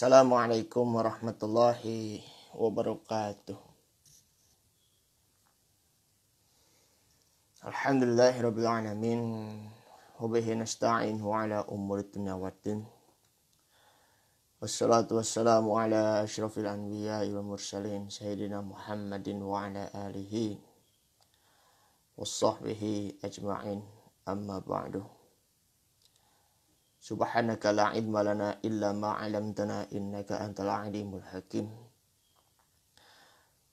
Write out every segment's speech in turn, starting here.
Assalamualaikum warahmatullahi wabarakatuh. Alhamdulillahirabbil alamin. Wabihi nasta'in wa ala umuri dunya waddin. Wassalatu wassalamu ala asyrafil anbiya wal mursalin sayyidina Muhammadin wa ala alihi washabbihi ajma'in. Amma ba'du. Subhanaka la ilma lana illa ma 'alamtana innaka antal alimul hakim.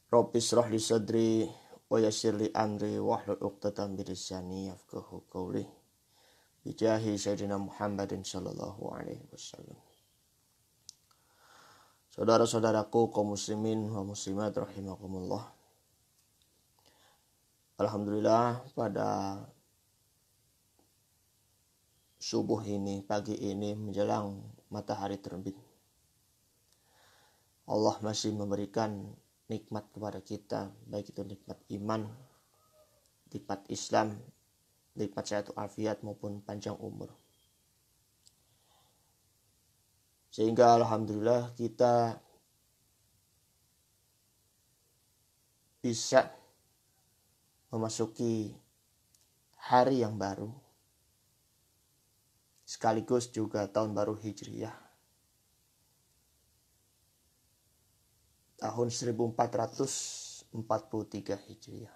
Rabbi israh li sadri wa yassir li amri hlul 'uqdatam min lisani yafqahu qawli. Bijahi Sayyidina Muhammadin sallallahu alaihi wasallam. Saudara-saudaraku kaum muslimin wa muslimat rahimakumullah. Alhamdulillah pada subuh ini, pagi ini menjelang matahari terbit. Allah masih memberikan nikmat kepada kita, baik itu nikmat iman, nikmat Islam, nikmat sehat afiat maupun panjang umur. Sehingga alhamdulillah kita bisa memasuki hari yang baru sekaligus juga tahun baru Hijriah. Tahun 1443 Hijriah.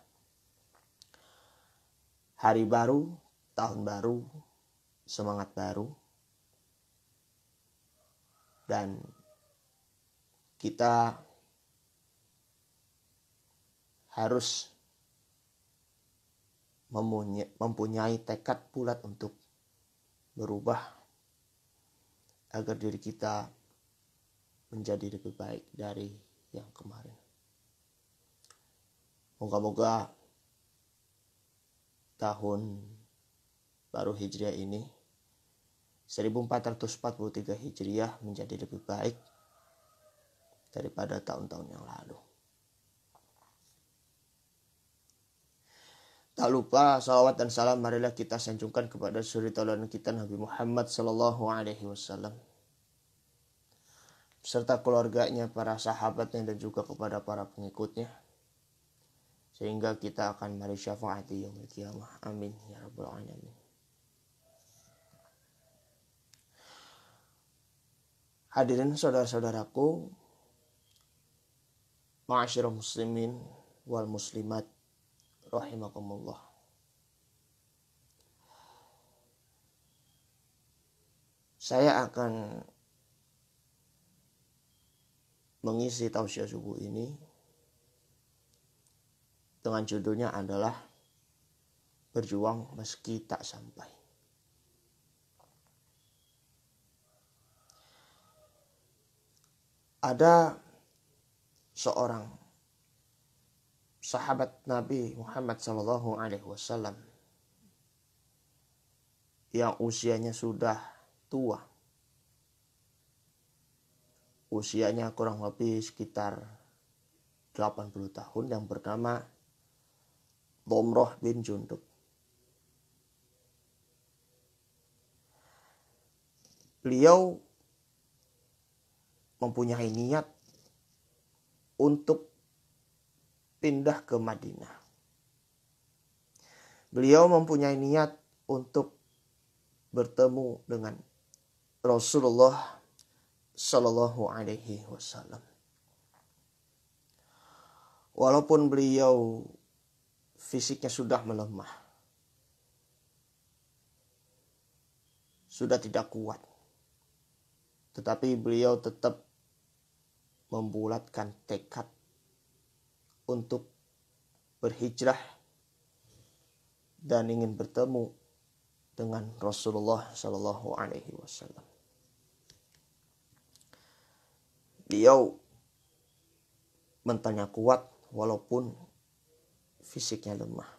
Hari baru, tahun baru, semangat baru. Dan kita harus mempunyai tekad bulat untuk berubah agar diri kita menjadi lebih baik dari yang kemarin. Moga-moga tahun baru Hijriah ini 1443 Hijriah menjadi lebih baik daripada tahun-tahun yang lalu. Tak lupa salawat dan salam marilah kita sanjungkan kepada suri tauladan kita Nabi Muhammad Sallallahu Alaihi Wasallam serta keluarganya, para sahabatnya dan juga kepada para pengikutnya sehingga kita akan mari syafaat di yaumil qiyamah. Amin ya rabbal alamin. Hadirin saudara-saudaraku, ma'asyiral muslimin wal muslimat rahimakumullah saya akan mengisi tausiah subuh ini dengan judulnya adalah berjuang meski tak sampai. Ada seorang sahabat Nabi Muhammad Shallallahu Alaihi Wasallam yang usianya sudah tua, usianya kurang lebih sekitar 80 tahun yang bernama Tomroh bin Jundub. Beliau mempunyai niat untuk pindah ke Madinah. Beliau mempunyai niat untuk bertemu dengan Rasulullah Shallallahu Alaihi Wasallam. Walaupun beliau fisiknya sudah melemah, sudah tidak kuat, tetapi beliau tetap membulatkan tekad untuk berhijrah dan ingin bertemu dengan Rasulullah Shallallahu Alaihi Wasallam. Beliau mentalnya kuat walaupun fisiknya lemah.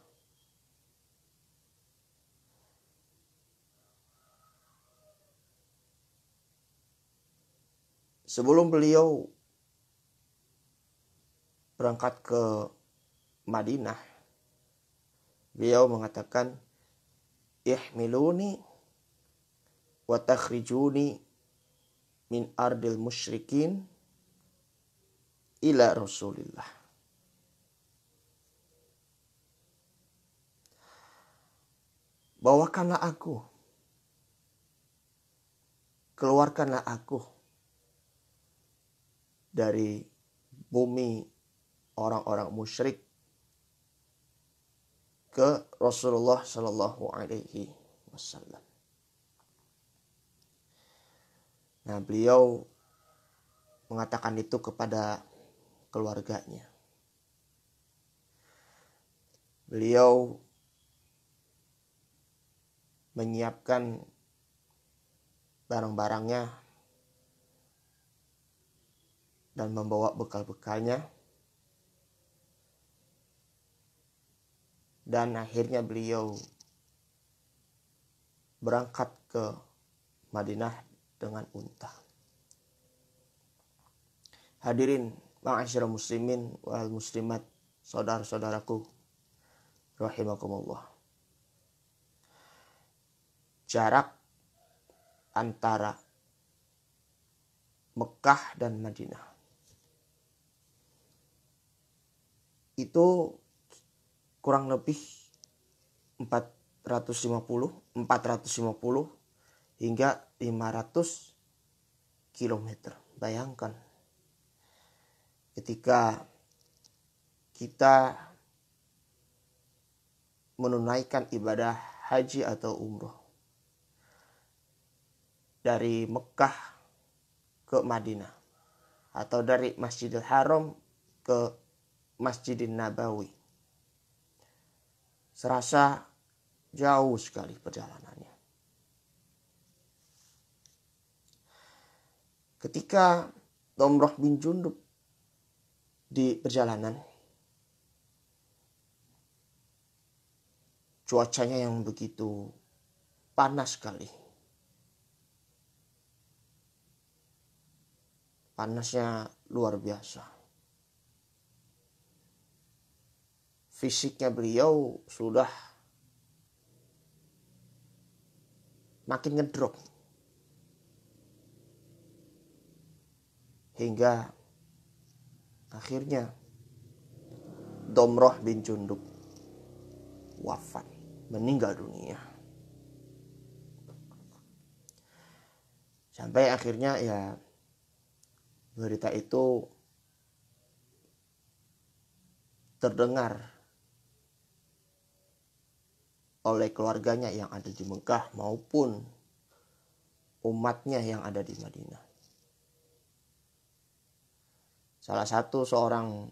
Sebelum beliau berangkat ke Madinah beliau mengatakan ihmiluni wa takhrijuni min ardil musyrikin ila rasulillah bawakanlah aku keluarkanlah aku dari bumi orang-orang musyrik ke Rasulullah Shallallahu Alaihi Wasallam. Nah beliau mengatakan itu kepada keluarganya. Beliau menyiapkan barang-barangnya dan membawa bekal-bekalnya dan akhirnya beliau berangkat ke Madinah dengan unta. Hadirin ma'asyiral muslimin wal muslimat, saudara-saudaraku rahimakumullah. Jarak antara Mekah dan Madinah itu kurang lebih 450 450 hingga 500 km. Bayangkan ketika kita menunaikan ibadah haji atau umroh dari Mekah ke Madinah atau dari Masjidil Haram ke Masjidin Nabawi Serasa jauh sekali perjalanannya. Ketika Domroh bin Jundub di perjalanan, cuacanya yang begitu panas sekali. Panasnya luar biasa. fisiknya beliau sudah makin ngedrop hingga akhirnya Domroh bin Jundub wafat meninggal dunia sampai akhirnya ya berita itu terdengar oleh keluarganya yang ada di Mekah maupun umatnya yang ada di Madinah. Salah satu seorang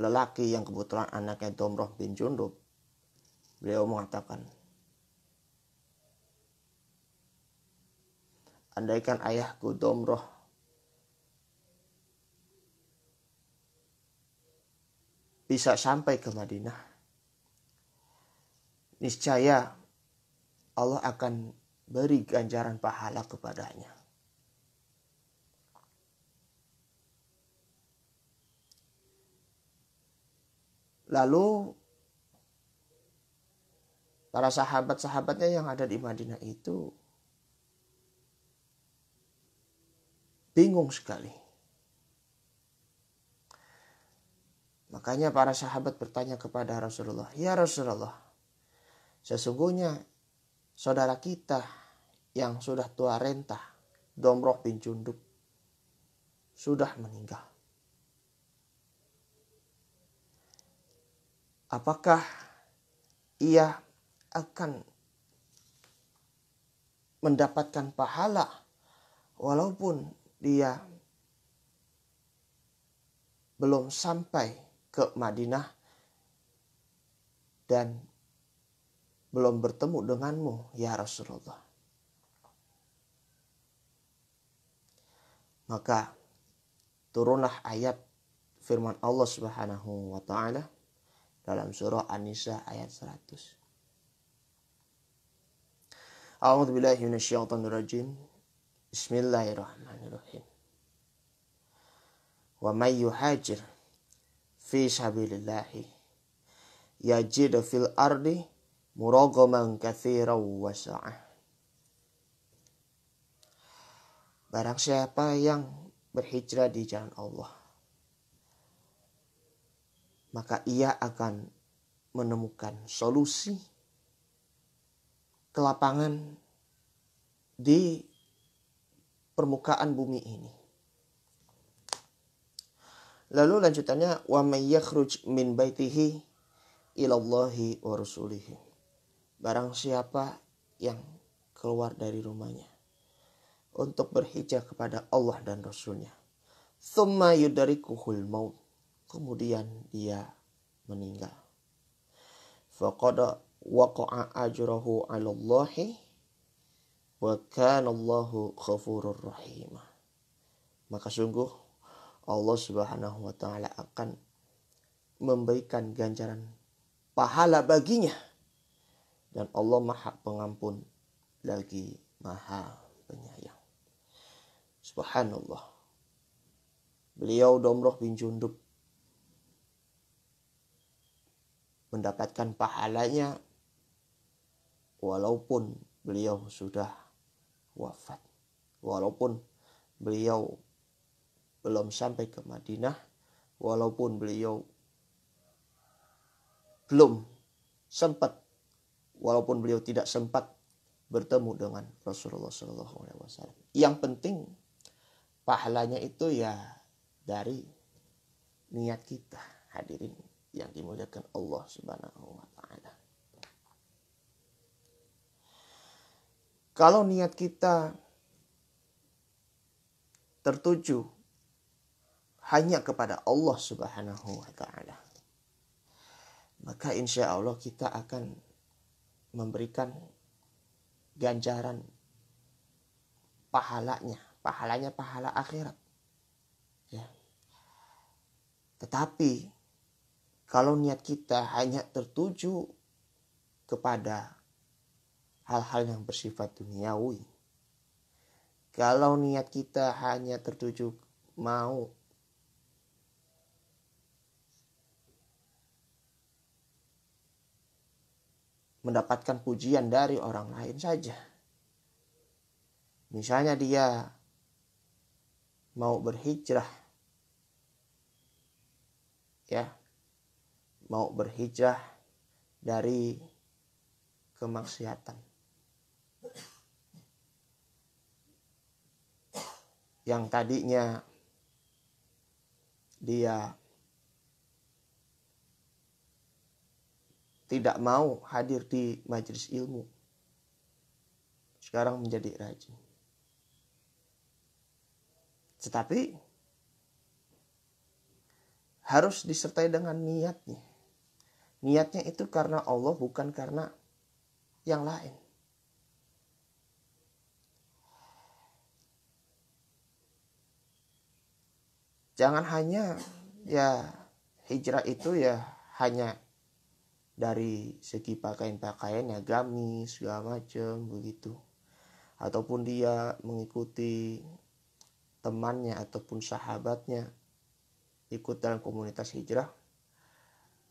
lelaki yang kebetulan anaknya Domroh bin Jundub, beliau mengatakan, Andaikan ayahku Domroh bisa sampai ke Madinah, niscaya Allah akan beri ganjaran pahala kepadanya. Lalu para sahabat-sahabatnya yang ada di Madinah itu bingung sekali. Makanya para sahabat bertanya kepada Rasulullah, "Ya Rasulullah, Sesungguhnya saudara kita yang sudah tua rentah, domrok bin Junduk, sudah meninggal. Apakah ia akan mendapatkan pahala walaupun dia belum sampai ke Madinah dan belum bertemu denganmu ya Rasulullah. Maka turunlah ayat firman Allah Subhanahu wa taala dalam surah An-Nisa ayat 100. A'udzu billahi minasyaitonir rajim. Bismillahirrahmanirrahim. Wa may yuhajir fi sabilillah yajid fil ardi muragaman katsiran wasa'ah Barang siapa yang berhijrah di jalan Allah, maka ia akan menemukan solusi ke lapangan di permukaan bumi ini. Lalu lanjutannya wa may min baitihi ilallahi wa rasulihi barang siapa yang keluar dari rumahnya untuk berhijrah kepada Allah dan Rasulnya. Thumma yudarikuhul maut. Kemudian dia meninggal. Faqad waqa'a ajrahu 'ala Allahi wa kana Allahu kafurur rahimah. Maka sungguh Allah Subhanahu wa taala akan memberikan ganjaran pahala baginya dan Allah Maha Pengampun lagi Maha Penyayang. Subhanallah. Beliau Domroh bin Jundub mendapatkan pahalanya walaupun beliau sudah wafat. Walaupun beliau belum sampai ke Madinah, walaupun beliau belum sempat walaupun beliau tidak sempat bertemu dengan Rasulullah Shallallahu Alaihi Wasallam. Yang penting pahalanya itu ya dari niat kita hadirin yang dimuliakan Allah Subhanahu wa taala. Kalau niat kita tertuju hanya kepada Allah Subhanahu wa taala, maka insya Allah kita akan memberikan ganjaran pahalanya, pahalanya pahala akhirat. Ya. Tetapi kalau niat kita hanya tertuju kepada hal-hal yang bersifat duniawi, kalau niat kita hanya tertuju mau mendapatkan pujian dari orang lain saja. Misalnya dia mau berhijrah. Ya. Mau berhijrah dari kemaksiatan. Yang tadinya dia tidak mau hadir di majelis ilmu. Sekarang menjadi rajin. Tetapi harus disertai dengan niatnya. Niatnya itu karena Allah bukan karena yang lain. Jangan hanya ya hijrah itu ya hanya dari segi pakaian pakaian ya gamis segala macem begitu ataupun dia mengikuti temannya ataupun sahabatnya ikut dalam komunitas hijrah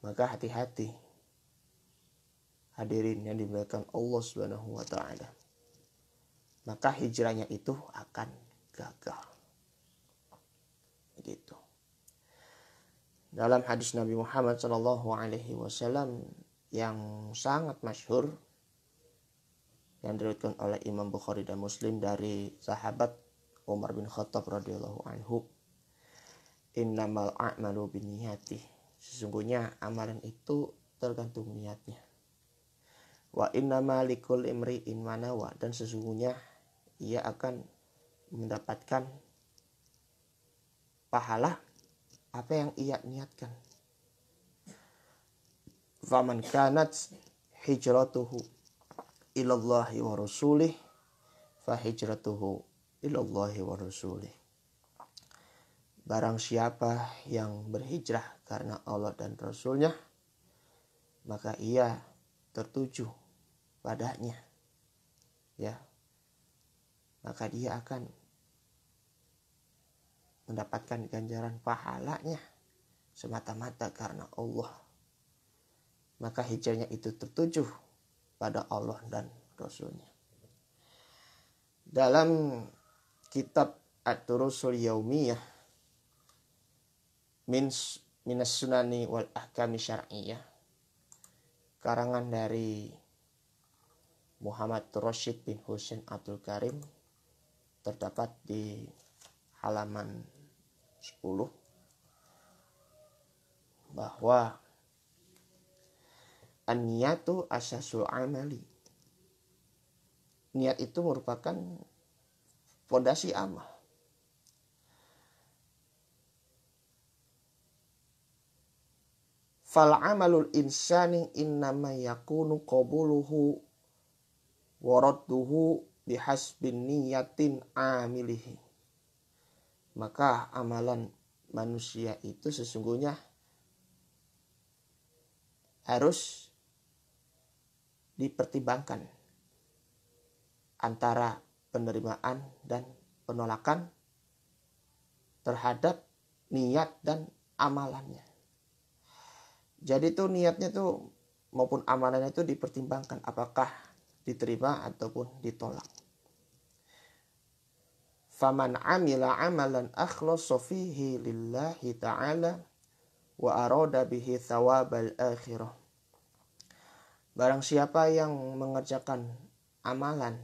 maka hati-hati hadirin yang dimuliakan Allah Subhanahu wa taala maka hijrahnya itu akan gagal dalam hadis Nabi Muhammad Shallallahu Alaihi Wasallam yang sangat masyhur yang diriwayatkan oleh Imam Bukhari dan Muslim dari sahabat Umar bin Khattab radhiyallahu anhu innamal a'malu binniyati sesungguhnya amalan itu tergantung niatnya wa innama likul in manawa dan sesungguhnya ia akan mendapatkan pahala apa yang ia niatkan. Faman kanat hijratuhu ilallahi wa rasulih fa hijratuhu ilallahi wa rasulih. Barang siapa yang berhijrah karena Allah dan Rasulnya, maka ia tertuju padanya. Ya, maka dia akan mendapatkan ganjaran pahalanya semata-mata karena Allah. Maka hijrahnya itu tertuju pada Allah dan Rasulnya. Dalam kitab At-Turusul Yaumiyah min minas sunani wal ahkami syar'iyah karangan dari Muhammad Rashid bin Husin Abdul Karim terdapat di halaman 10 bahwa an asasul amali. Niat itu merupakan fondasi amal. Fal amalul insani innama yakunu qabuluhu waradduhu bihasbin niyatin amilihi maka amalan manusia itu sesungguhnya harus dipertimbangkan antara penerimaan dan penolakan terhadap niat dan amalannya. Jadi tuh niatnya tuh maupun amalannya itu dipertimbangkan apakah diterima ataupun ditolak faman amila amalan akhlasa fihi lillahi ta'ala wa arada bihi thawabal akhirah barang siapa yang mengerjakan amalan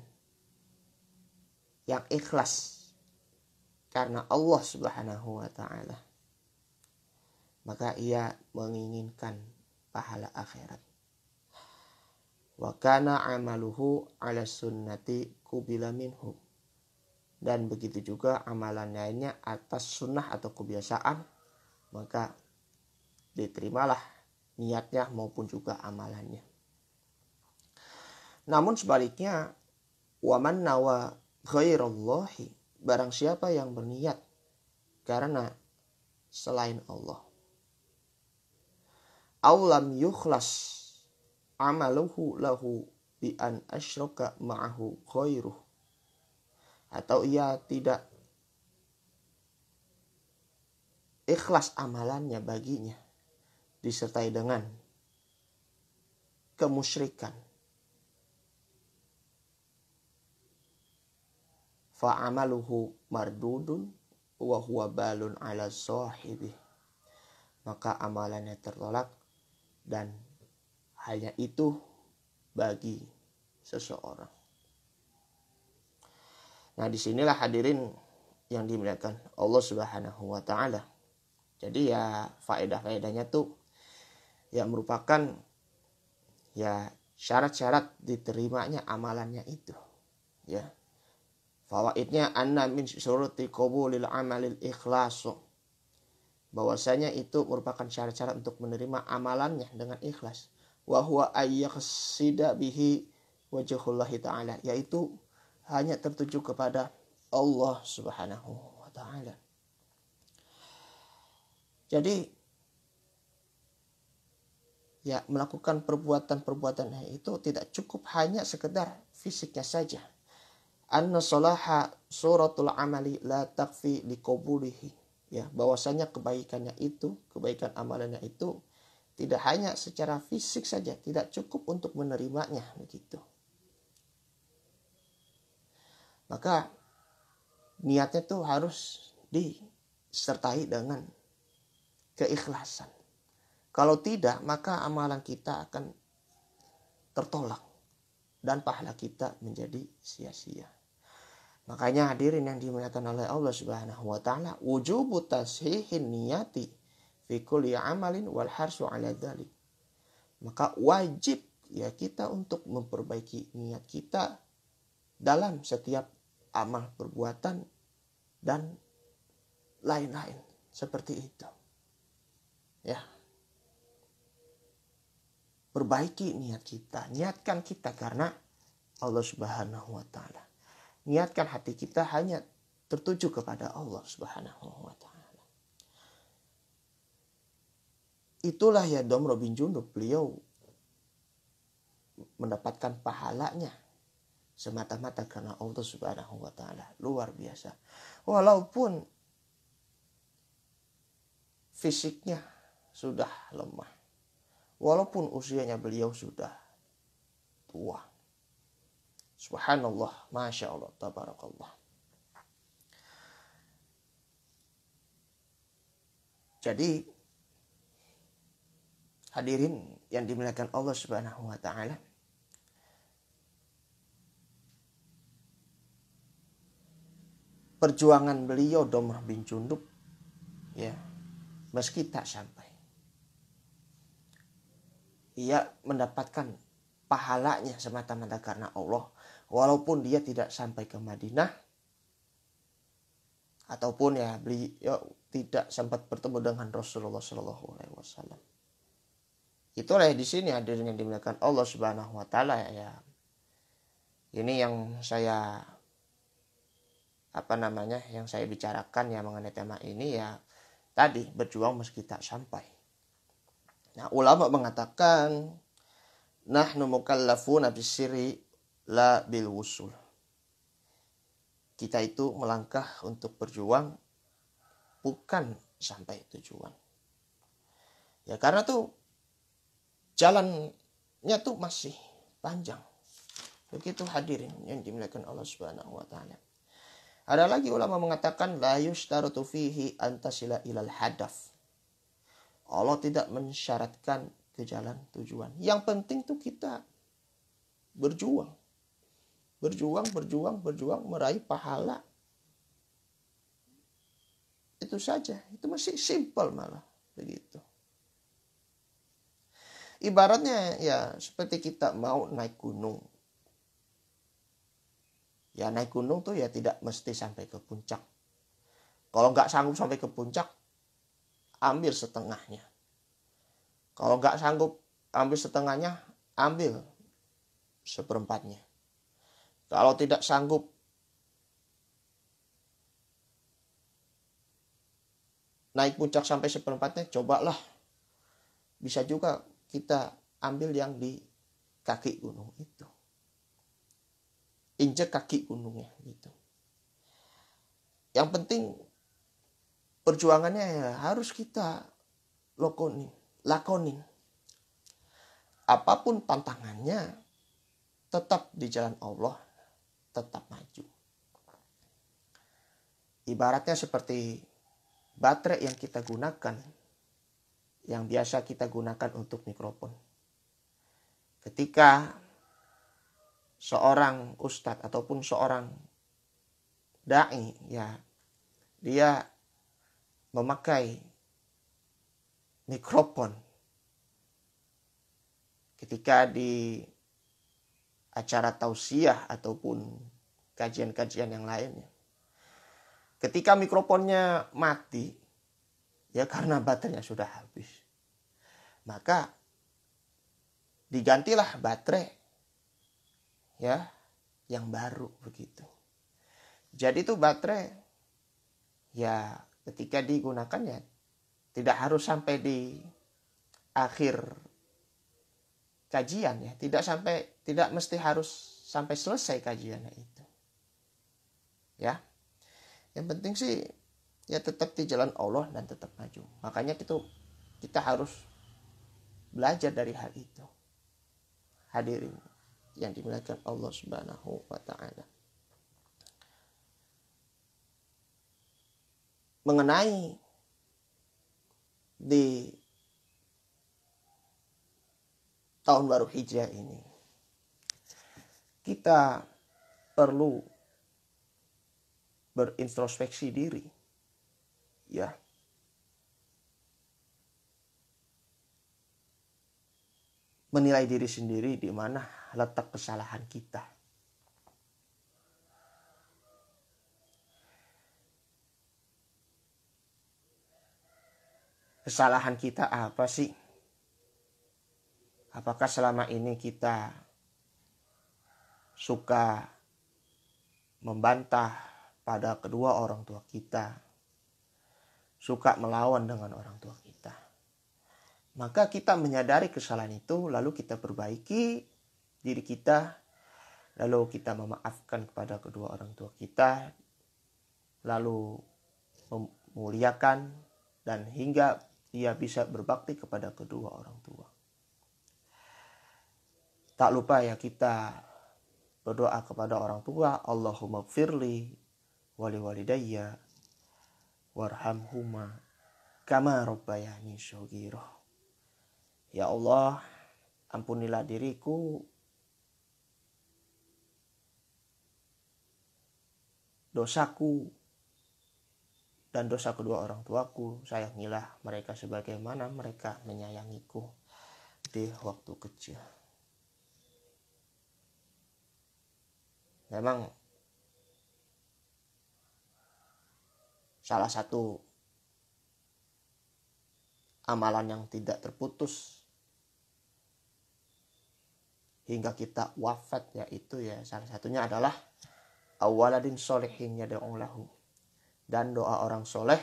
yang ikhlas karena Allah Subhanahu wa taala maka ia menginginkan pahala akhirat wa kana amaluhu ala sunnati kubila minhu dan begitu juga amalan lainnya atas sunnah atau kebiasaan maka diterimalah niatnya maupun juga amalannya namun sebaliknya waman nawa ghairallahi barang siapa yang berniat karena selain Allah awlam yukhlas amaluhu lahu bi an asyraka ma'ahu ghairuh atau ia tidak ikhlas amalannya baginya disertai dengan kemusyrikan fa'amaluhu mardudun wa huwa balun ala sahibi maka amalannya tertolak dan hanya itu bagi seseorang Nah, disinilah hadirin yang dimuliakan Allah Subhanahu wa taala. Jadi ya faedah-faedahnya tuh ya merupakan ya syarat-syarat diterimanya amalannya itu. Ya. Fawaidnya anna min syuruti qabulil amalil ikhlas Bahwasanya itu merupakan syarat-syarat untuk menerima amalannya dengan ikhlas. Wa huwa ayyaksida bihi wajhullahi ta'ala. Yaitu hanya tertuju kepada Allah Subhanahu wa taala. Jadi ya melakukan perbuatan-perbuatan itu tidak cukup hanya sekedar fisiknya saja. Anna salaha suratul amali la takfi liqabulihi. Ya, bahwasanya kebaikannya itu, kebaikan amalannya itu tidak hanya secara fisik saja, tidak cukup untuk menerimanya begitu. Maka niatnya tuh harus disertai dengan keikhlasan. Kalau tidak, maka amalan kita akan tertolak dan pahala kita menjadi sia-sia. Makanya hadirin yang dimuliakan oleh Allah Subhanahu wa taala, wujubu tashihin niyati fi kulli amalin wal harsu ala dhalik. Maka wajib ya kita untuk memperbaiki niat kita dalam setiap amal perbuatan, dan lain-lain seperti itu. Ya. Perbaiki niat kita, niatkan kita karena Allah Subhanahu wa taala. Niatkan hati kita hanya tertuju kepada Allah Subhanahu wa taala. Itulah ya Dom Robin Junub beliau mendapatkan pahalanya semata-mata karena Allah Subhanahu wa taala. Luar biasa. Walaupun fisiknya sudah lemah. Walaupun usianya beliau sudah tua. Subhanallah, Masya Allah, Tabarakallah. Jadi hadirin yang dimuliakan Allah Subhanahu wa taala, perjuangan beliau Domrah bin Jundub ya meski tak sampai ia mendapatkan pahalanya semata-mata karena Allah walaupun dia tidak sampai ke Madinah ataupun ya beliau tidak sempat bertemu dengan Rasulullah Shallallahu Alaihi Wasallam itulah ya, di sini hadirnya dimiliki Allah Subhanahu Wa Taala ya, ya. ini yang saya apa namanya yang saya bicarakan ya mengenai tema ini ya tadi berjuang meski tak sampai. Nah, ulama mengatakan nah numukal nabi siri la bil wusul. Kita itu melangkah untuk berjuang bukan sampai tujuan. Ya karena tuh jalannya tuh masih panjang. Begitu hadirin yang dimuliakan Allah Subhanahu wa taala. Ada lagi ulama mengatakan la yushtaratu fihi antasila ilal hadaf. Allah tidak mensyaratkan ke jalan tujuan. Yang penting tuh kita berjuang. Berjuang, berjuang, berjuang meraih pahala. Itu saja. Itu masih simpel malah begitu. Ibaratnya ya seperti kita mau naik gunung ya naik gunung tuh ya tidak mesti sampai ke puncak kalau nggak sanggup sampai ke puncak ambil setengahnya kalau nggak sanggup ambil setengahnya ambil seperempatnya kalau tidak sanggup naik puncak sampai seperempatnya cobalah bisa juga kita ambil yang di kaki gunung itu injek kaki gunungnya gitu. Yang penting perjuangannya ya harus kita lakonin, lakonin. Apapun tantangannya tetap di jalan Allah, tetap maju. Ibaratnya seperti baterai yang kita gunakan yang biasa kita gunakan untuk mikrofon. Ketika seorang ustadz ataupun seorang dai ya dia memakai mikrofon ketika di acara tausiah ataupun kajian-kajian yang lainnya. Ketika mikrofonnya mati, ya karena baterainya sudah habis, maka digantilah baterai ya yang baru begitu. Jadi itu baterai ya ketika digunakan ya tidak harus sampai di akhir kajian ya, tidak sampai tidak mesti harus sampai selesai kajiannya itu. Ya. Yang penting sih ya tetap di jalan Allah dan tetap maju. Makanya kita kita harus belajar dari hal itu. Hadirin yang dimuliakan Allah Subhanahu wa taala. Mengenai di tahun baru Hijriah ini kita perlu berintrospeksi diri ya menilai diri sendiri di mana letak kesalahan kita. Kesalahan kita apa sih? Apakah selama ini kita suka membantah pada kedua orang tua kita? Suka melawan dengan orang tua kita? Maka kita menyadari kesalahan itu, lalu kita perbaiki, diri kita, lalu kita memaafkan kepada kedua orang tua kita, lalu memuliakan dan hingga ia bisa berbakti kepada kedua orang tua. Tak lupa ya kita berdoa kepada orang tua, Allahumma firli wali walidayya warhamhuma kama rabbayani shogiro Ya Allah, ampunilah diriku dosaku dan dosa kedua orang tuaku, sayangilah mereka sebagaimana mereka menyayangiku di waktu kecil. Memang salah satu amalan yang tidak terputus hingga kita wafat yaitu ya salah satunya adalah awaladin solehin yada'ung lahu. Dan doa orang soleh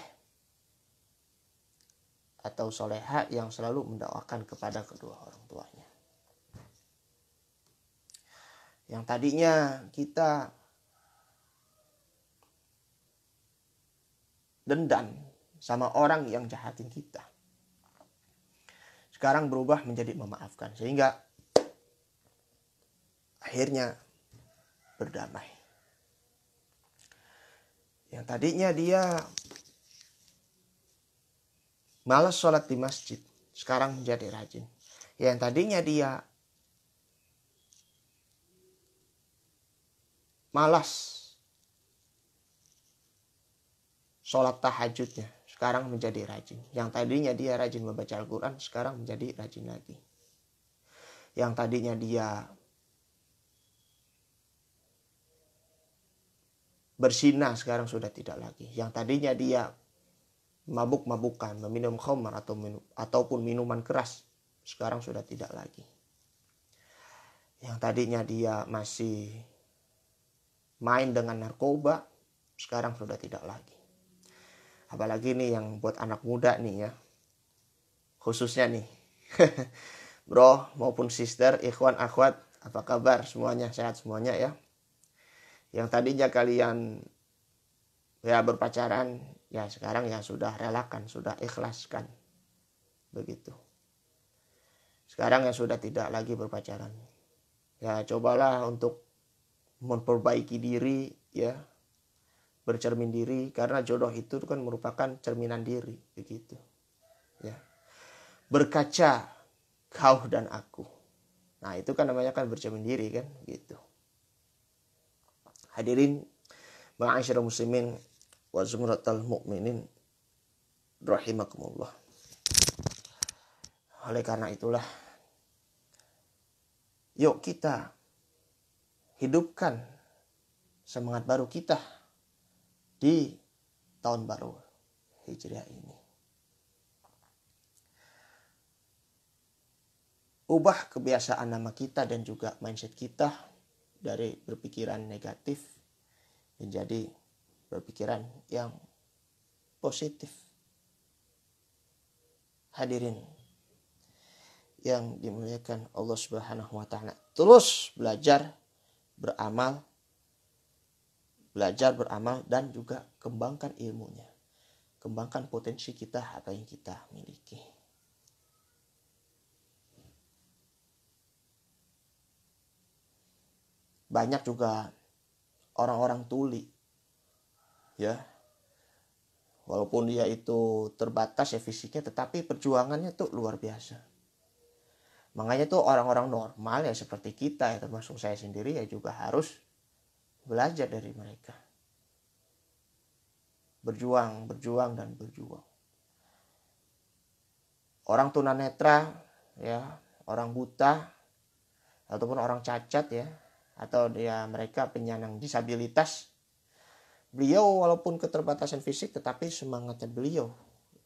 atau soleha yang selalu mendoakan kepada kedua orang tuanya. Yang tadinya kita dendam sama orang yang jahatin kita. Sekarang berubah menjadi memaafkan sehingga akhirnya berdamai. Yang tadinya dia malas sholat di masjid, sekarang menjadi rajin. Yang tadinya dia malas sholat tahajudnya, sekarang menjadi rajin. Yang tadinya dia rajin membaca Al-Quran, sekarang menjadi rajin lagi. Yang tadinya dia bersinah sekarang sudah tidak lagi. Yang tadinya dia mabuk-mabukan, meminum khamr atau minum, ataupun minuman keras, sekarang sudah tidak lagi. Yang tadinya dia masih main dengan narkoba, sekarang sudah tidak lagi. Apalagi nih yang buat anak muda nih ya. Khususnya nih. Bro maupun sister, ikhwan, akhwat, apa kabar semuanya? Sehat semuanya ya yang tadinya kalian ya berpacaran ya sekarang ya sudah relakan sudah ikhlaskan begitu sekarang ya sudah tidak lagi berpacaran ya cobalah untuk memperbaiki diri ya bercermin diri karena jodoh itu kan merupakan cerminan diri begitu ya berkaca kau dan aku nah itu kan namanya kan bercermin diri kan gitu Hadirin ma'asyiral muslimin wa zumratal mukminin rahimakumullah. Oleh karena itulah yuk kita hidupkan semangat baru kita di tahun baru hijriah ini. Ubah kebiasaan nama kita dan juga mindset kita dari berpikiran negatif menjadi berpikiran yang positif. Hadirin yang dimuliakan Allah Subhanahu wa taala. Terus belajar beramal belajar beramal dan juga kembangkan ilmunya. Kembangkan potensi kita apa yang kita miliki. banyak juga orang-orang tuli ya walaupun dia itu terbatas ya fisiknya tetapi perjuangannya tuh luar biasa makanya tuh orang-orang normal ya seperti kita ya termasuk saya sendiri ya juga harus belajar dari mereka berjuang berjuang dan berjuang orang tunanetra ya orang buta ataupun orang cacat ya atau dia mereka penyandang disabilitas. Beliau walaupun keterbatasan fisik tetapi semangatnya beliau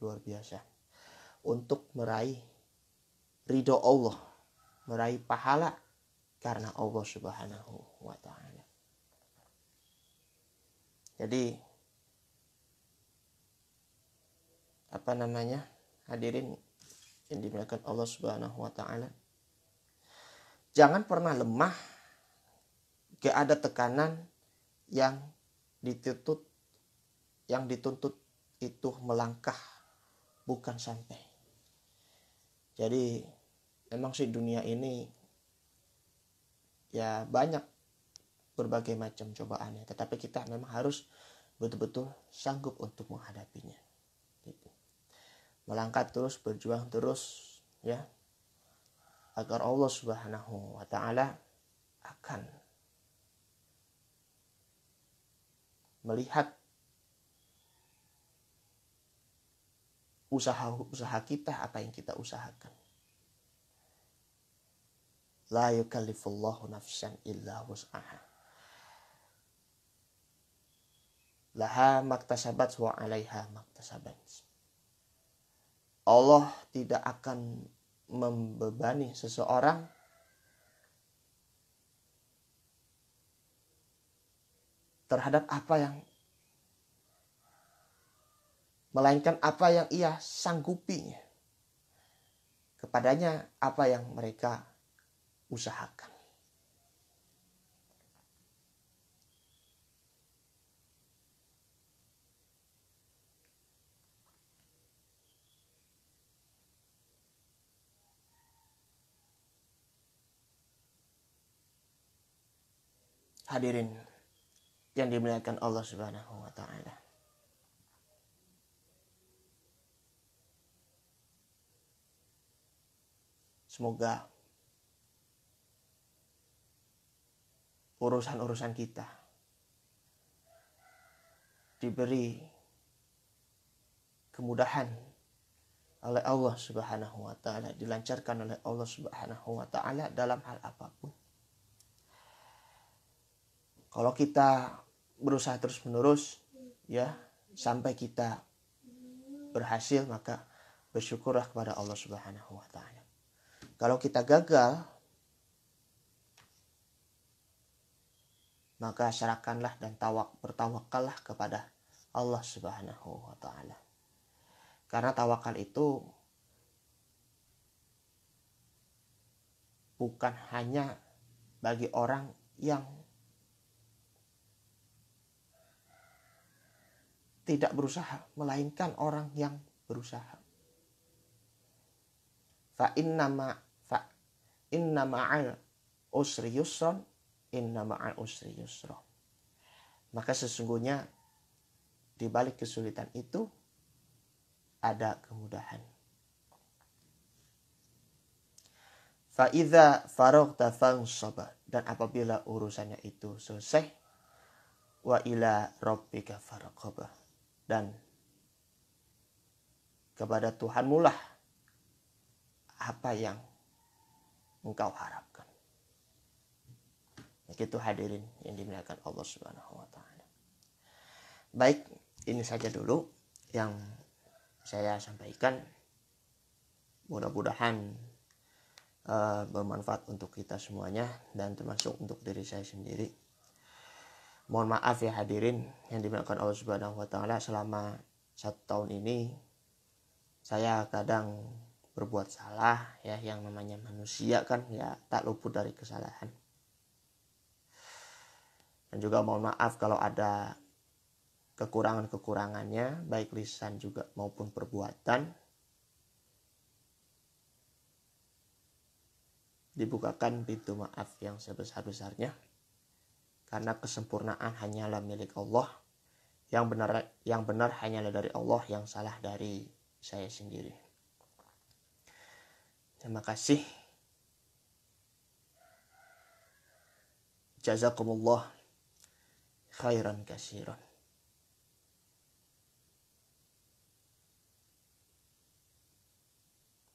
luar biasa untuk meraih ridho Allah, meraih pahala karena Allah Subhanahu wa taala. Jadi apa namanya? Hadirin yang dimuliakan Allah Subhanahu wa taala. Jangan pernah lemah gak ada tekanan yang dituntut yang dituntut itu melangkah bukan sampai jadi memang sih dunia ini ya banyak berbagai macam cobaannya tetapi kita memang harus betul-betul sanggup untuk menghadapinya gitu. melangkah terus berjuang terus ya agar Allah Subhanahu wa taala akan melihat usaha-usaha kita apa yang kita usahakan. La yukallifullahu nafsan illa wus'aha. Laha maktasabat wa alaiha maktasabat. Allah tidak akan membebani seseorang terhadap apa yang melainkan apa yang ia sanggupinya. Kepadanya apa yang mereka usahakan. Hadirin yang dimuliakan Allah Subhanahu wa taala. Semoga urusan-urusan kita diberi kemudahan oleh Allah Subhanahu wa taala, dilancarkan oleh Allah Subhanahu wa taala dalam hal apapun. Kalau kita berusaha terus menerus ya sampai kita berhasil maka bersyukurlah kepada Allah Subhanahu wa taala. Kalau kita gagal maka serahkanlah dan tawak bertawakallah kepada Allah Subhanahu wa taala. Karena tawakal itu bukan hanya bagi orang yang tidak berusaha, melainkan orang yang berusaha. Fa ma fa inna ma'al usri yusron, inna ma'al usri yusron. Maka sesungguhnya di balik kesulitan itu ada kemudahan. Fa'idha farogta fangsoba. Dan apabila urusannya itu selesai, wa ila rabbika farqaba dan kepada Tuhan mula apa yang engkau harapkan. Begitu hadirin yang dimuliakan Allah Subhanahu wa taala. Baik, ini saja dulu yang saya sampaikan. Mudah-mudahan eh, bermanfaat untuk kita semuanya dan termasuk untuk diri saya sendiri mohon maaf ya hadirin yang dimakan Allah Subhanahu wa taala selama satu tahun ini saya kadang berbuat salah ya yang namanya manusia kan ya tak luput dari kesalahan dan juga mohon maaf kalau ada kekurangan-kekurangannya baik lisan juga maupun perbuatan dibukakan pintu maaf yang sebesar-besarnya karena kesempurnaan hanyalah milik Allah yang benar yang benar hanyalah dari Allah yang salah dari saya sendiri terima kasih jazakumullah khairan kasiran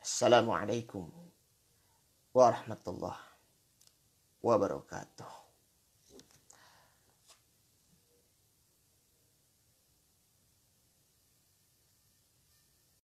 Assalamualaikum warahmatullahi wabarakatuh.